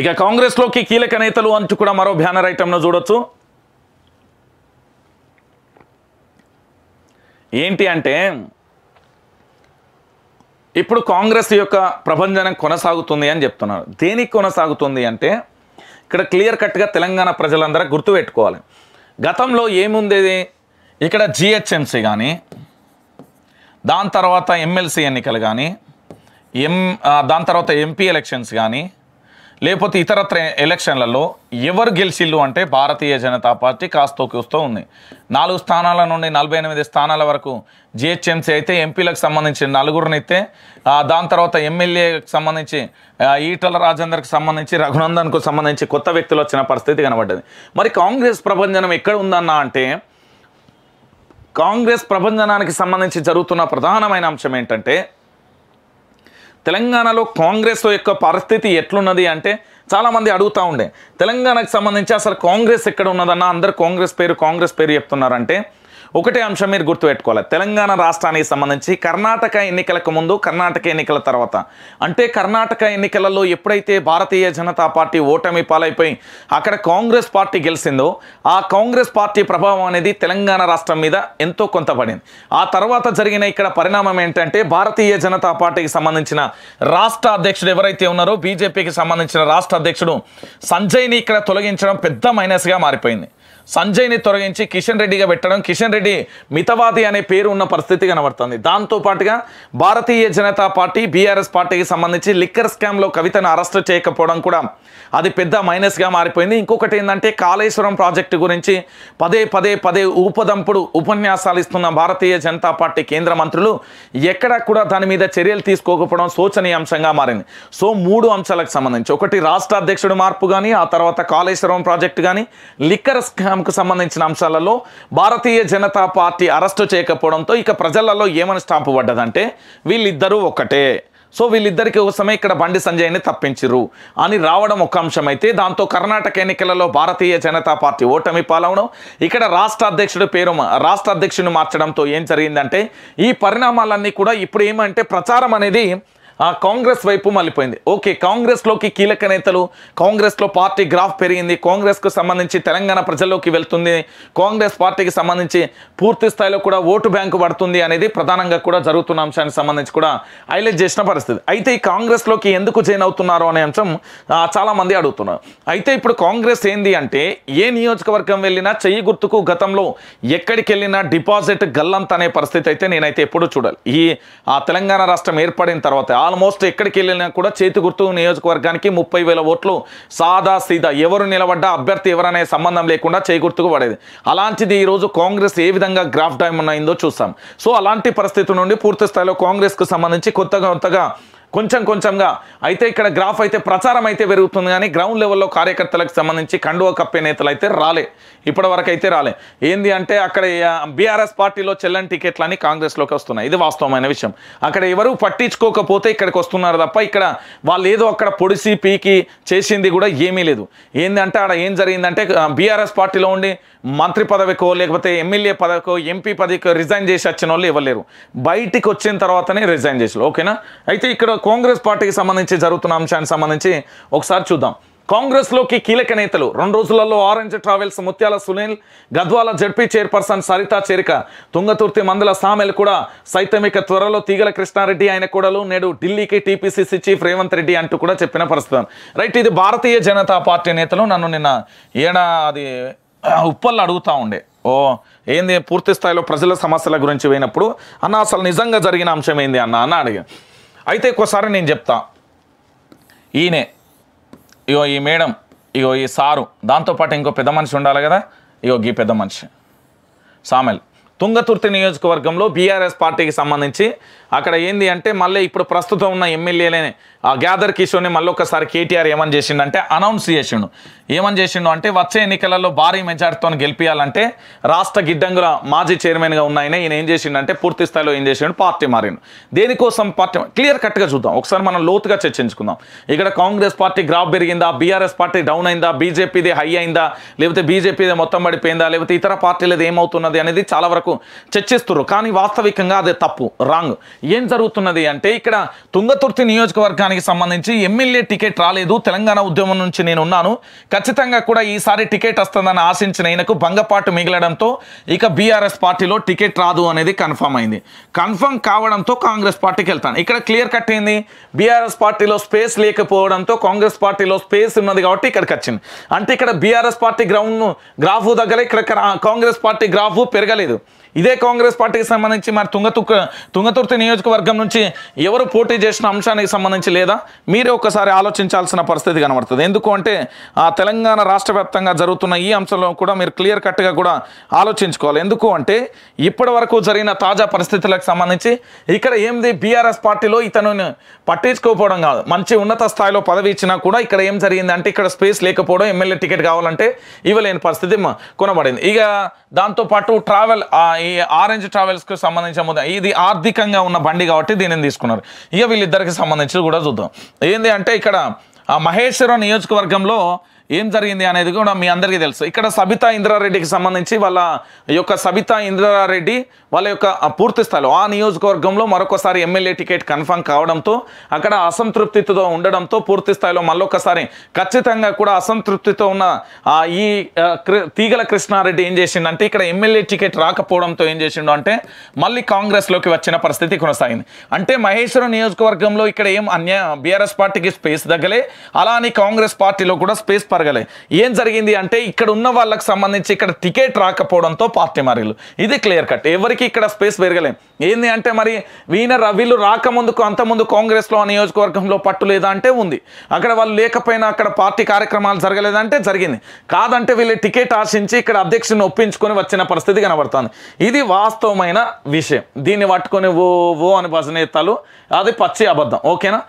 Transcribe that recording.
ఇక కాంగ్రెస్లోకి కీలక నేతలు అంటూ కూడా మరో బ్యానర్ ఐటెంను చూడొచ్చు ఏంటి అంటే ఇప్పుడు కాంగ్రెస్ యొక్క ప్రభంజనం కొనసాగుతుంది అని చెప్తున్నారు దేనికి కొనసాగుతుంది అంటే ఇక్కడ క్లియర్ కట్గా తెలంగాణ ప్రజలందరూ గుర్తుపెట్టుకోవాలి గతంలో ఏముందేది ఇక్కడ జిహెచ్ఎంసీ కానీ దాని తర్వాత ఎమ్మెల్సీ ఎన్నికలు కానీ ఎం దాని తర్వాత ఎంపీ ఎలక్షన్స్ కానీ లేకపోతే ఇతరత్ర ఎలక్షన్లలో ఎవరు గెలిచిల్లు అంటే భారతీయ జనతా పార్టీ కాస్తో కూస్తూ ఉంది నాలుగు స్థానాల నుండి నలభై ఎనిమిది స్థానాల వరకు జిహెచ్ఎంసీ అయితే ఎంపీలకు సంబంధించి నలుగురినిస్తే దాని తర్వాత ఎమ్మెల్యేకి సంబంధించి ఈటల రాజేందర్కి సంబంధించి రఘునందన్కు సంబంధించి కొత్త వ్యక్తులు వచ్చిన పరిస్థితి కనబడ్డది మరి కాంగ్రెస్ ప్రభంజనం ఎక్కడ ఉందన్నా అంటే కాంగ్రెస్ ప్రభంజనానికి సంబంధించి జరుగుతున్న ప్రధానమైన అంశం ఏంటంటే తెలంగాణలో కాంగ్రెస్ యొక్క పరిస్థితి ఎట్లున్నది అంటే చాలామంది అడుగుతూ ఉండే తెలంగాణకు సంబంధించి అసలు కాంగ్రెస్ ఎక్కడ ఉన్నదన్న అందరు కాంగ్రెస్ పేరు కాంగ్రెస్ పేరు చెప్తున్నారంటే ఒకటే అంశం మీరు గుర్తుపెట్టుకోవాలి తెలంగాణ రాష్ట్రానికి సంబంధించి కర్ణాటక ఎన్నికలకు ముందు కర్ణాటక ఎన్నికల తర్వాత అంటే కర్ణాటక ఎన్నికలలో ఎప్పుడైతే భారతీయ జనతా పార్టీ ఓటమి పాలైపోయి అక్కడ కాంగ్రెస్ పార్టీ గెలిచిందో ఆ కాంగ్రెస్ పార్టీ ప్రభావం అనేది తెలంగాణ రాష్ట్రం మీద ఎంతో కొంత పడింది ఆ తర్వాత జరిగిన ఇక్కడ పరిణామం ఏంటంటే భారతీయ జనతా పార్టీకి సంబంధించిన రాష్ట్ర అధ్యక్షుడు ఎవరైతే ఉన్నారో బీజేపీకి సంబంధించిన రాష్ట్ర అధ్యక్షుడు సంజయ్ని ఇక్కడ తొలగించడం పెద్ద మైనస్గా మారిపోయింది సంజయ్ని తొలగించి కిషన్ రెడ్డిగా పెట్టడం కిషన్ రెడ్డి మితవాది అనే పేరు ఉన్న పరిస్థితి కనబడుతుంది దాంతోపాటుగా భారతీయ జనతా పార్టీ బీఆర్ఎస్ పార్టీకి సంబంధించి లిక్కర్ స్కామ్లో కవితను అరెస్ట్ చేయకపోవడం కూడా అది పెద్ద మైనస్గా మారిపోయింది ఇంకొకటి ఏంటంటే కాళేశ్వరం ప్రాజెక్టు గురించి పదే పదే పదే ఊపదంపుడు ఉపన్యాసాలు ఇస్తున్న భారతీయ జనతా పార్టీ కేంద్ర మంత్రులు ఎక్కడా కూడా దాని మీద చర్యలు తీసుకోకపోవడం శోచనీయాంశంగా మారింది సో మూడు అంశాలకు సంబంధించి ఒకటి రాష్ట్ర అధ్యక్షుడు మార్పు కానీ ఆ తర్వాత కాళేశ్వరం ప్రాజెక్టు కానీ లిక్కర్ స్కామ్ ఇస్లాంకు సంబంధించిన అంశాలలో భారతీయ జనతా పార్టీ అరెస్టు చేయకపోవడంతో ఇక ప్రజలలో ఏమని స్టాంపు పడ్డదంటే వీళ్ళిద్దరూ ఒకటే సో వీళ్ళిద్దరికీ కోసమే ఇక్కడ బండి సంజయ్ని తప్పించరు అని రావడం ఒక అంశం అయితే దాంతో కర్ణాటక ఎన్నికలలో భారతీయ జనతా పార్టీ ఓటమి పాలవడం ఇక్కడ రాష్ట్ర అధ్యక్షుడు పేరు రాష్ట్ర అధ్యక్షుని మార్చడంతో ఏం జరిగిందంటే ఈ పరిణామాలన్నీ కూడా ఇప్పుడు ఏమంటే ప్రచారం అనేది ఆ కాంగ్రెస్ వైపు మళ్ళీపోయింది ఓకే కాంగ్రెస్లోకి కీలక నేతలు కాంగ్రెస్లో పార్టీ గ్రాఫ్ పెరిగింది కాంగ్రెస్కు సంబంధించి తెలంగాణ ప్రజల్లోకి వెళ్తుంది కాంగ్రెస్ పార్టీకి సంబంధించి పూర్తి స్థాయిలో కూడా ఓటు బ్యాంకు పడుతుంది అనేది ప్రధానంగా కూడా జరుగుతున్న అంశానికి సంబంధించి కూడా హైలైట్ చేసిన పరిస్థితి అయితే ఈ కాంగ్రెస్లోకి ఎందుకు జాయిన్ అవుతున్నారు అనే అంశం చాలామంది అడుగుతున్నారు అయితే ఇప్పుడు కాంగ్రెస్ ఏంది అంటే ఏ నియోజకవర్గం వెళ్ళినా చెయ్యి గుర్తుకు గతంలో ఎక్కడికి వెళ్ళినా డిపాజిట్ గల్లంత అనే పరిస్థితి అయితే నేనైతే ఎప్పుడూ చూడాలి ఈ తెలంగాణ రాష్ట్రం ఏర్పడిన తర్వాత ఆల్మోస్ట్ ఎక్కడికి వెళ్ళినా కూడా చేతి గుర్తు నియోజకవర్గానికి ముప్పై వేల ఓట్లు సాదా సీదా ఎవరు నిలబడ్డా అభ్యర్థి ఎవరనే సంబంధం లేకుండా చేయి గుర్తుకు పడేది అలాంటిది ఈరోజు కాంగ్రెస్ ఏ విధంగా గ్రాఫ్ డైమండ్ అయిందో చూస్తాం సో అలాంటి పరిస్థితి నుండి పూర్తి స్థాయిలో కాంగ్రెస్కు సంబంధించి కొత్తగా కొత్తగా కొంచెం కొంచెంగా అయితే ఇక్కడ గ్రాఫ్ అయితే ప్రచారం అయితే పెరుగుతుంది కానీ గ్రౌండ్ లెవెల్లో కార్యకర్తలకు సంబంధించి కండువ కప్పే నేతలు అయితే రాలే ఇప్పటివరకు అయితే రాలే ఏంది అంటే అక్కడ బీఆర్ఎస్ పార్టీలో చెల్లని టికెట్లని కాంగ్రెస్లోకి వస్తున్నాయి ఇది వాస్తవమైన విషయం అక్కడ ఎవరు పట్టించుకోకపోతే ఇక్కడికి వస్తున్నారు తప్ప ఇక్కడ వాళ్ళు ఏదో అక్కడ పొడిసి పీకి చేసింది కూడా ఏమీ లేదు ఏంటంటే అక్కడ ఏం జరిగిందంటే బీఆర్ఎస్ పార్టీలో ఉండి మంత్రి పదవికో లేకపోతే ఎమ్మెల్యే పదవికో ఎంపీ పదవికో రిజైన్ చేసి వచ్చిన వాళ్ళు ఇవ్వలేరు బయటికి వచ్చిన తర్వాతనే రిజైన్ చేసారు ఓకేనా అయితే ఇక్కడ కాంగ్రెస్ పార్టీకి సంబంధించి జరుగుతున్న అంశానికి సంబంధించి ఒకసారి చూద్దాం కాంగ్రెస్లోకి కీలక నేతలు రెండు రోజులలో orange travels Mutyala Sunil Gadwal ZP chairperson Saritha చేరిక తుంగతుర్తి మందల సామెలు కూడా సైతమిక త్వరలో తీగల కృష్ణారెడ్డి ఆయన కూడాలు నేడు ఢిల్లీకి టీపీసీసీ చీఫ్ రేవంత్ రెడ్డి అంటూ కూడా చెప్పిన పరిస్థితి రైట్ ఇది భారతీయ జనతా పార్టీ నేతలు నన్ను నిన్న ఏడాది ఉప్పల్ని అడుగుతూ ఉండే ఓ ఏంది పూర్తి స్థాయిలో ప్రజల సమస్యల గురించి పోయినప్పుడు అన్న అసలు నిజంగా జరిగిన అంశం ఏంది అన్న అన్న అడిగాను అయితే ఒకసారి నేను చెప్తా ఈయనే ఇగో ఈ మేడం ఇగో ఈ సారు దాంతోపాటు ఇంకో పెద్ద మనిషి ఉండాలి కదా ఇగో గీ పెద్ద మనిషి సామెల్ తుంగతుర్తి నియోజకవర్గంలో బీఆర్ఎస్ పార్టీకి సంబంధించి అక్కడ ఏంది అంటే మళ్ళీ ఇప్పుడు ప్రస్తుతం ఉన్న ఎమ్మెల్యేలే గ్యాదర్ కిషోర్ని మళ్ళీ ఒకసారి కేటీఆర్ ఏమని చేసిండంటే అనౌన్స్ చేసిండు ఏమని చేసిండు అంటే వచ్చే ఎన్నికలలో భారీ మెజార్టీతో గెలిపించాలంటే రాష్ట్ర గిడ్డంగుల మాజీ చైర్మన్గా ఉన్నాయని ఈయన ఏం అంటే పూర్తి స్థాయిలో ఏం చేసిండు పార్టీ మారిండు దేనికోసం పార్టీ క్లియర్ కట్గా చూద్దాం ఒకసారి మనం లోతుగా చర్చించుకుందాం ఇక్కడ కాంగ్రెస్ పార్టీ గ్రాప్ పెరిగిందా బీఆర్ఎస్ పార్టీ డౌన్ అయిందా బీజేపీది హై అయిందా లేకపోతే బీజేపీది మొత్తం పడిపోయిందా లేకపోతే ఇతర పార్టీలది ఏమవుతున్నది అనేది చాలా వరకు వరకు చర్చిస్తున్నారు కానీ వాస్తవికంగా అదే తప్పు రాంగ్ ఏం జరుగుతున్నది అంటే ఇక్కడ తుంగతుర్తి నియోజకవర్గానికి సంబంధించి ఎమ్మెల్యే టికెట్ రాలేదు తెలంగాణ ఉద్యమం నుంచి నేను ఉన్నాను ఖచ్చితంగా కూడా ఈసారి టికెట్ వస్తుందని ఆశించిన ఈయనకు భంగపాటు మిగలడంతో ఇక బీఆర్ఎస్ పార్టీలో టికెట్ రాదు అనేది కన్ఫర్మ్ అయింది కన్ఫామ్ కావడంతో కాంగ్రెస్ పార్టీకి వెళ్తాను ఇక్కడ క్లియర్ కట్ అయింది బీఆర్ఎస్ పార్టీలో స్పేస్ లేకపోవడంతో కాంగ్రెస్ పార్టీలో స్పేస్ ఉన్నది కాబట్టి ఇక్కడికి వచ్చింది అంటే ఇక్కడ బీఆర్ఎస్ పార్టీ గ్రౌండ్ గ్రాఫు దగ్గర ఇక్కడ కాంగ్రెస్ పార్టీ గ్రాఫు పెరగలేదు ఇదే కాంగ్రెస్ పార్టీకి సంబంధించి మరి తుంగతుక్క తుంగతుర్తి నియోజకవర్గం నుంచి ఎవరు పోటీ చేసిన అంశానికి సంబంధించి లేదా మీరే ఒకసారి ఆలోచించాల్సిన పరిస్థితి కనబడుతుంది ఎందుకు అంటే తెలంగాణ రాష్ట్ర వ్యాప్తంగా జరుగుతున్న ఈ అంశంలో కూడా మీరు క్లియర్ కట్గా కూడా ఆలోచించుకోవాలి ఎందుకు అంటే ఇప్పటి వరకు జరిగిన తాజా పరిస్థితులకు సంబంధించి ఇక్కడ ఏంది బీఆర్ఎస్ పార్టీలో ఇతను పట్టించుకోకపోవడం కాదు మంచి ఉన్నత స్థాయిలో పదవి ఇచ్చినా కూడా ఇక్కడ ఏం జరిగింది అంటే ఇక్కడ స్పేస్ లేకపోవడం ఎమ్మెల్యే టికెట్ కావాలంటే ఇవ్వలేని పరిస్థితి కొనబడింది ఇక దాంతోపాటు ట్రావెల్ ఈ ఆరెంజ్ ట్రావెల్స్కి సంబంధించిన ముద్ద ఇది ఆర్థికంగా ఉన్న బండి కాబట్టి దీనిని తీసుకున్నారు ఇక వీళ్ళిద్దరికి సంబంధించి కూడా చూద్దాం ఏంది అంటే ఇక్కడ మహేశ్వరం నియోజకవర్గంలో ఏం జరిగింది అనేది కూడా మీ అందరికీ తెలుసు ఇక్కడ సబితా ఇంద్రారెడ్డికి సంబంధించి వాళ్ళ యొక్క సబితా ఇంద్రారెడ్డి వాళ్ళ యొక్క పూర్తి స్థాయిలో ఆ నియోజకవర్గంలో మరొకసారి ఎమ్మెల్యే టికెట్ కన్ఫర్మ్ కావడంతో అక్కడ అసంతృప్తితో ఉండడంతో పూర్తి స్థాయిలో మళ్ళొకసారి ఖచ్చితంగా కూడా అసంతృప్తితో ఉన్న ఈ తీగల కృష్ణారెడ్డి ఏం చేసిండంటే ఇక్కడ ఎమ్మెల్యే టికెట్ రాకపోవడంతో ఏం చేసిండు అంటే మళ్ళీ కాంగ్రెస్లోకి వచ్చిన పరిస్థితి కొనసాగింది అంటే మహేశ్వరం నియోజకవర్గంలో ఇక్కడ ఏం అన్య బీఆర్ఎస్ పార్టీకి స్పేస్ దగ్గలే అలా కాంగ్రెస్ పార్టీలో కూడా స్పేస్ మారగలే ఏం జరిగింది అంటే ఇక్కడ ఉన్న వాళ్ళకి సంబంధించి ఇక్కడ టికెట్ రాకపోవడంతో పార్టీ మారేలు ఇది క్లియర్ కట్ ఎవరికి ఇక్కడ స్పేస్ పెరగలేం ఏంది అంటే మరి వీణ రవిలు రాకముందుకు ముందు కాంగ్రెస్లో నియోజకవర్గంలో పట్టు లేదా అంటే ఉంది అక్కడ వాళ్ళు లేకపోయినా అక్కడ పార్టీ కార్యక్రమాలు జరగలేదంటే జరిగింది కాదంటే వీళ్ళు టికెట్ ఆశించి ఇక్కడ అధ్యక్షుని ఒప్పించుకొని వచ్చిన పరిస్థితి కనబడుతుంది ఇది వాస్తవమైన విషయం దీన్ని పట్టుకొని ఓ ఓ అని భజనేతలు అది పచ్చి అబద్ధం ఓకేనా